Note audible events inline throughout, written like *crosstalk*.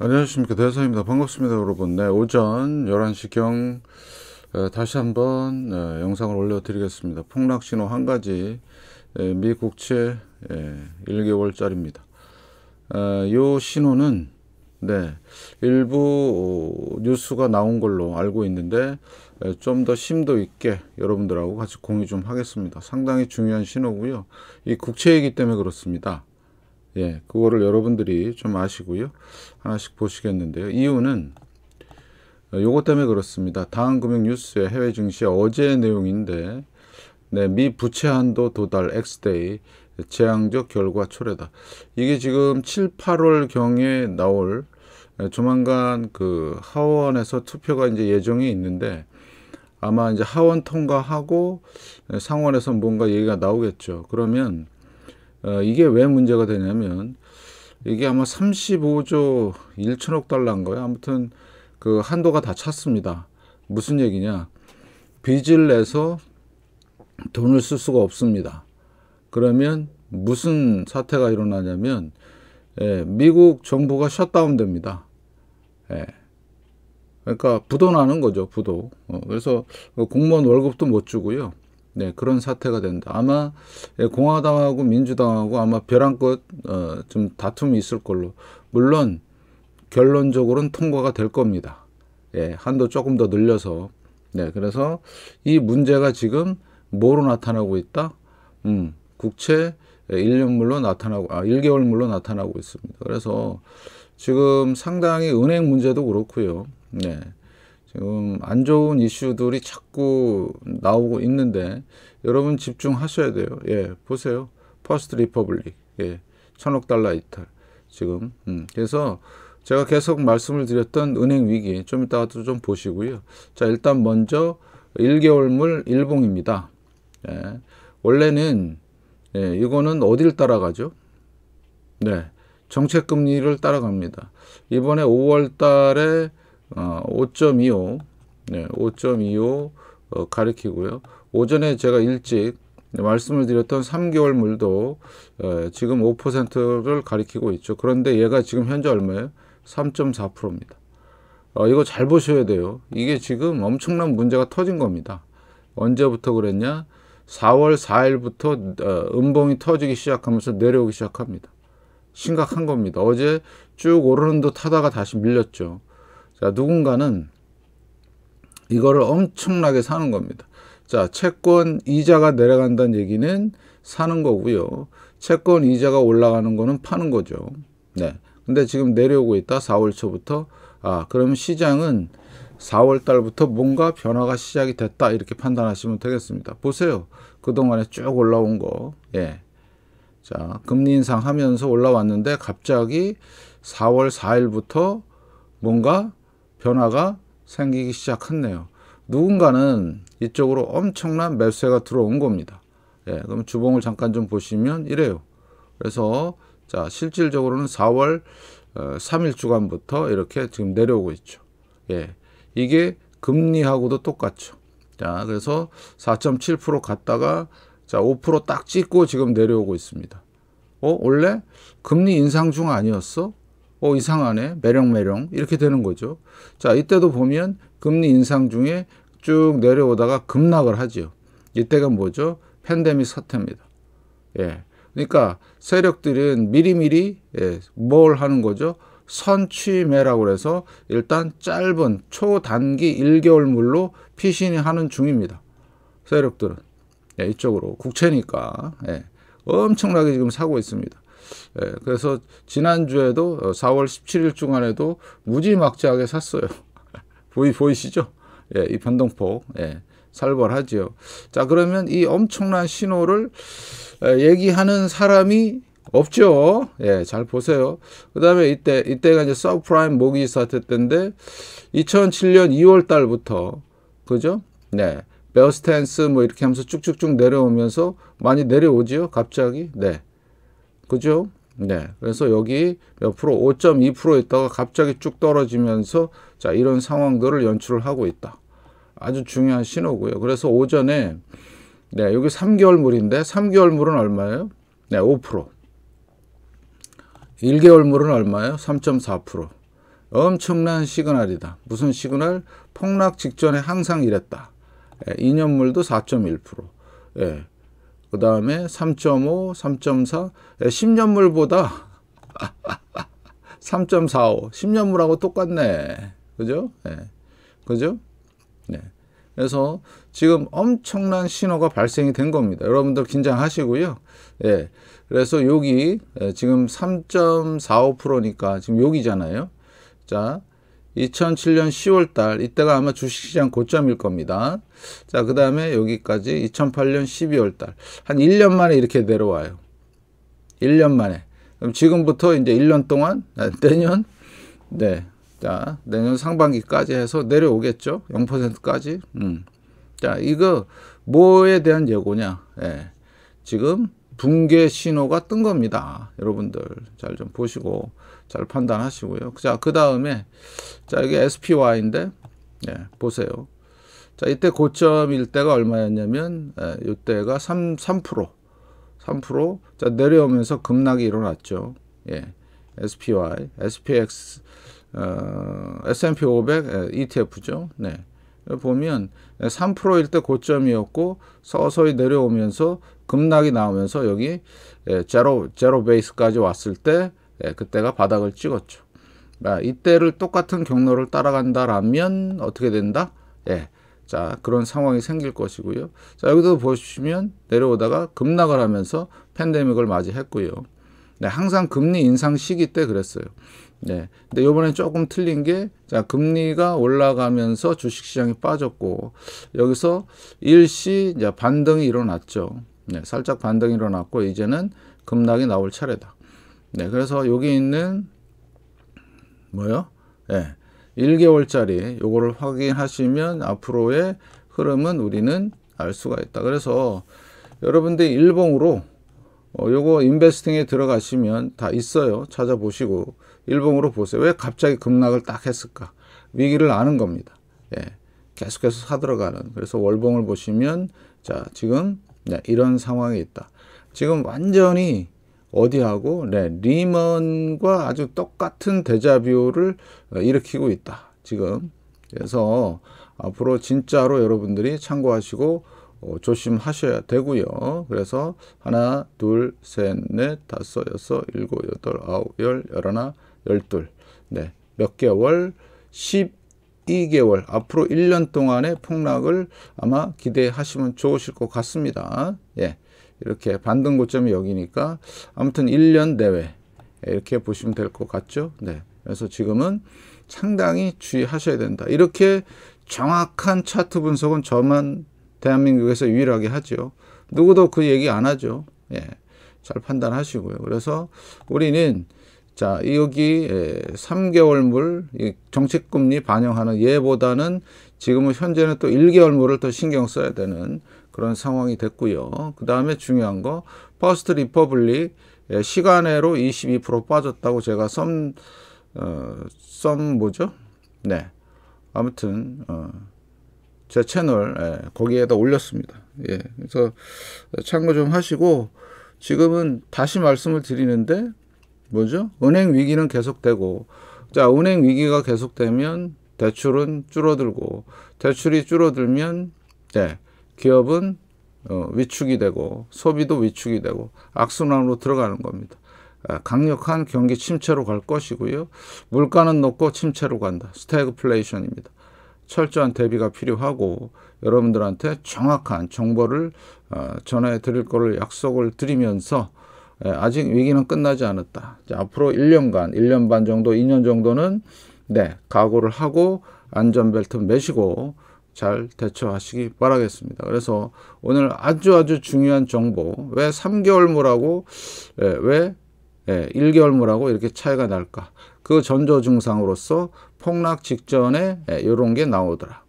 안녕하십니까 대사입니다 반갑습니다 여러분 네 오전 11시경 다시 한번 영상을 올려드리겠습니다 폭락신호 한가지 미 국채 1개월짜리입니다 요 신호는 네 일부 어, 뉴스가 나온 걸로 알고 있는데 좀 더 심도 있게 여러분들하고 같이 공유 좀 하겠습니다 상당히 중요한 신호고요 이 국채이기 때문에 그렇습니다 예, 그거를 여러분들이 좀 아시고요. 하나씩 보시겠는데요. 이유는 어, 요것 때문에 그렇습니다. 다음 금융 뉴스의 해외 증시 어제 내용인데 네, 미 부채 한도 도달 엑스데이 재앙적 결과 초래다. 이게 지금 7, 8월 경에 나올 어, 조만간 그 하원에서 투표가 이제 예정이 있는데 아마 이제 하원 통과하고 어, 상원에서 뭔가 얘기가 나오겠죠. 그러면 어, 이게 왜 문제가 되냐면 이게 아마 35조 1천억 달러인 거예요. 아무튼 그 한도가 다 찼습니다. 무슨 얘기냐? 빚을 내서 돈을 쓸 수가 없습니다. 그러면 무슨 사태가 일어나냐면 예, 미국 정부가 셧다운 됩니다. 예. 그러니까 부도나는 거죠, 부도. 어, 그래서 그 공무원 월급도 못 주고요. 네, 그런 사태가 된다. 아마 예, 공화당하고 민주당하고 아마 벼랑끝 어, 좀 다툼이 있을 걸로. 물론 결론적으로는 통과가 될 겁니다. 예, 한도 조금 더 늘려서. 네, 그래서 이 문제가 지금 뭐로 나타나고 있다? 음, 국채 1년물로 예, 나타나고, 아, 1개월물로 나타나고 있습니다. 그래서 지금 상당히 은행 문제도 그렇고요. 네. 지금 안 좋은 이슈들이 자꾸 나오고 있는데 여러분 집중하셔야 돼요. 예, 보세요. 퍼스트 리퍼블릭. 예. 천억 달러 이탈. 지금. 음, 그래서 제가 계속 말씀을 드렸던 은행 위기 좀 이따가도 좀 보시고요. 자, 일단 먼저 1개월물 일봉입니다. 예. 원래는 예, 이거는 어디 따라가죠? 네. 정책금리를 따라갑니다. 이번에 5월 달에 5.25 어, 네, 5.25 어, 가리키고요. 오전에 제가 일찍 말씀을 드렸던 3개월 물도 에, 어, 지금 5%를 가리키고 있죠. 그런데 얘가 지금 현재 얼마예요? 3.4%입니다. 어, 이거 잘 보셔야 돼요. 이게 지금 엄청난 문제가 터진 겁니다. 언제부터 그랬냐? 4월 4일부터 어, 음봉이 터지기 시작하면서 내려오기 시작합니다. 심각한 겁니다. 어제 쭉 오르는 듯 하다가 다시 밀렸죠. 자, 누군가는 이거를 엄청나게 사는 겁니다. 자, 채권 이자가 내려간다는 얘기는 사는 거고요. 채권 이자가 올라가는 거는 파는 거죠. 네. 근데 지금 내려오고 있다. 4월 초부터 아, 그러면 시장은 4월 달부터 뭔가 변화가 시작이 됐다. 이렇게 판단하시면 되겠습니다. 보세요. 그동안에 쭉 올라온 거. 예. 자, 금리 인상하면서 올라왔는데 갑자기 4월 4일부터 뭔가 변화가 생기기 시작했네요. 누군가는 이쪽으로 엄청난 매수세가 들어온 겁니다. 예, 그럼 주봉을 잠깐 좀 보시면 이래요. 그래서 자 실질적으로는 4월 3일 어, 주간부터 이렇게 지금 내려오고 있죠. 예, 이게 금리하고도 똑같죠. 자 그래서 4.7% 갔다가 자5%딱 찍고 지금 내려오고 있습니다. 어 원래 금리 인상 중 아니었어? 어, 이상하네. 매력매력. 이렇게 되는 거죠. 자, 이때도 보면 금리 인상 중에 쭉 내려오다가 급락을 하죠. 이때가 뭐죠? 팬데믹 사태입니다. 예. 그러니까 세력들은 미리미리 예, 뭘 하는 거죠? 선취매라고 해서 일단 짧은 초단기 1개월물로 피신이 하는 중입니다. 세력들은 예, 이쪽으로 국채니까 예, 엄청나게 지금 사고 있습니다. 예, 그래서 지난주에도 4월 어, 17일 중간에도 무지막지하게 샀어요. *laughs* 보이, 보이시죠? 예, 이 변동폭. 예, 살벌하지요. 자, 그러면 이 엄청난 신호를 얘기하는 사람이 없죠. 예, 잘 보세요. 그 다음에 이때, 이때가 이제 서프라임 모기 사태 때인데, 2007년 2월 달부터, 그죠? 네. 베어스탠스 뭐 이렇게 하면서 쭉쭉쭉 내려오면서 많이 내려오지요. 갑자기. 네. 그죠? 네. 그래서 여기 몇 프로? 5.2% 있다가 갑자기 쭉 떨어지면서 자, 이런 상황들을 연출을 하고 있다. 아주 중요한 신호고요. 그래서 오전에 네, 여기 3개월물인데 3개월물은 얼마예요? 네, 5%. 1개월물은 얼마예요? 3.4%. 엄청난 시그널이다. 무슨 시그널? 폭락 직전에 항상 이랬다. 예, 2년물도 4.1%. 예. 그 다음에 3.5, 3.4, 10년물보다 3.45, 10년물하고 똑같네. 그죠? 네. 그죠? 네. 그래서 지금 엄청난 신호가 발생이 된 겁니다. 여러분들 긴장하시고요. 예. 그래서 여기 예, 지금 3.45%니까 지금 여기잖아요. 자, 2007년 10월 달 이때가 아마 주식시장 고점일 겁니다. 자, 그 다음에 여기까지 2008년 12월 달. 한 1년 만에 이렇게 내려와요. 1년 만에. 그럼 지금부터 이제 1년 동안 아, 내년 네. 자, 내년 상반기까지 해서 내려오겠죠. 0%까지. 음. 자, 이거 뭐에 대한 예고냐? 예. 지금 붕괴 신호가 뜬 겁니다. 여러분들 잘 좀 보시고 잘 판단하시고요. 자, 그 다음에 자, 이게 SPY인데 예, 보세요. 자, 이때 고점일 때가 얼마였냐면 예, 이때가 3 3% 3% 자, 내려오면서 급락이 일어났죠. 예. SPY, SPX 어, S&P 500 예, ETF죠. 네. 보면 3%일 때 고점이었고 서서히 내려오면서 급락이 나오면서 여기 예, 제로 제로 베이스까지 왔을 때 예, 그때가 바닥을 찍었죠. 아, 이때를 똑같은 경로를 따라간다라면 어떻게 된다? 예. 자, 그런 상황이 생길 것이고요. 자, 여기도 보시면 내려오다가 급락을 하면서 팬데믹을 맞이했고요. 네, 항상 금리 인상 시기 때 그랬어요. 네. 근데 요번에 조금 틀린 게, 자, 금리가 올라가면서 주식시장이 빠졌고, 여기서 일시 이제 반등이 일어났죠. 네. 살짝 반등이 일어났고, 이제는 급락이 나올 차례다. 네. 그래서 여기 있는, 뭐요? 예. 네. 1개월짜리, 요거를 확인하시면 앞으로의 흐름은 우리는 알 수가 있다. 그래서 여러분들 일봉으로 어, 요거 인베스팅에 들어가시면 다 있어요. 찾아보시고. 일봉으로 보세요. 왜 갑자기 급락을 딱 했을까? 위기를 아는 겁니다. 예. 계속해서 사들어가는. 그래서 월봉을 보시면 자 지금 네, 이런 상황이 있다. 지금 완전히 어디하고 네, 리먼과 아주 똑같은 데자뷰를 어, 일으키고 있다. 지금 그래서 앞으로 진짜로 여러분들이 참고하시고 어, 조심하셔야 되고요. 그래서 하나, 둘, 셋, 넷, 다섯, 여섯, 일곱, 여덟, 아홉, 열, 열하나, 12, 네. 몇 개월? 12개월. 앞으로 1년 동안의 폭락을 아마 기대하시면 좋으실 것 같습니다. 예. 이렇게 반등 고점이 여기니까 아무튼 1년 내외. 예, 이렇게 보시면 될 것 같죠. 네. 그래서 지금은 상당히 주의하셔야 된다. 이렇게 정확한 차트 분석은 저만 대한민국에서 유일하게 하죠. 누구도 그 얘기 안 하죠. 예. 잘 판단하시고요. 그래서 우리는 자, 여기 3개월물 예, 정책금리 반영하는 예보다는 지금은 현재는 또 1개월물을 더 신경 써야 되는 그런 상황이 됐고요. 그 다음에 중요한 거 퍼스트 리퍼블릭 예, 시간외로 22% 빠졌다고 제가 썸, 어, 썸 뭐죠? 네. 아무튼, 어, 제 채널, 예, 거기에다 올렸습니다. 예. 그래서 참고 좀 하시고, 지금은 다시 말씀을 드리는데, 뭐죠? 은행 위기는 계속되고 자 은행 위기가 계속되면 대출은 줄어들고 대출이 줄어들면 네, 기업은 어, 위축이 되고 소비도 위축이 되고 악순환으로 들어가는 겁니다. 아, 강력한 경기 침체로 갈 것이고요. 물가는 높고 침체로 간다. 스태그플레이션입니다. 철저한 대비가 필요하고 여러분들한테 정확한 정보를 어, 전해 드릴 것을 약속을 드리면서 예, 아직 위기는 끝나지 않았다. 앞으로 1년간, 1년 반 정도, 2년 정도는 네, 각오를 하고 안전벨트 매시고 잘 대처하시기 바라겠습니다. 그래서 오늘 아주 아주 중요한 정보, 왜 3개월무라고, 예, 왜 1개월무라고 예, 이렇게 차이가 날까? 그 전조 증상으로서 폭락 직전에 이런 게 나오더라.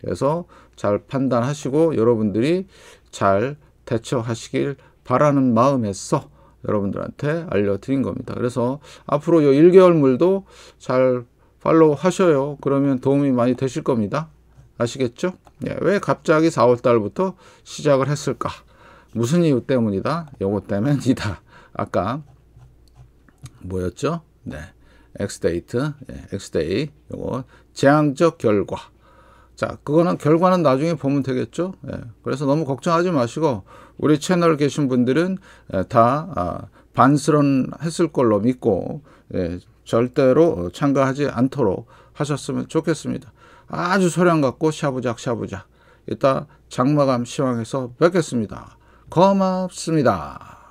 그래서 잘 판단하시고 여러분들이 잘 대처하시길 바랍니다. 바라는 마음에서 여러분들한테 알려드린 겁니다. 그래서 앞으로 요 1개월 물도 잘 팔로우 하셔요. 그러면 도움이 많이 되실 겁니다. 아시겠죠? 예, 왜 갑자기 4월달부터 시작을 했을까? 무슨 이유 때문이다? 요것 때문이다. *laughs* 아까 뭐였죠? 네. 엑스데이트, 예, 엑스데이, 요거 재앙적 결과. 자, 그거는 결과는 나중에 보면 되겠죠? 예, 그래서 너무 걱정하지 마시고 우리 채널 계신 분들은 다 아, 반수런했을 걸로 믿고 예, 절대로 참가하지 않도록 하셨으면 좋겠습니다. 아주 소량 갖고 샤부작 샤부작 이따 장마감 시황에서 뵙겠습니다. 고맙습니다.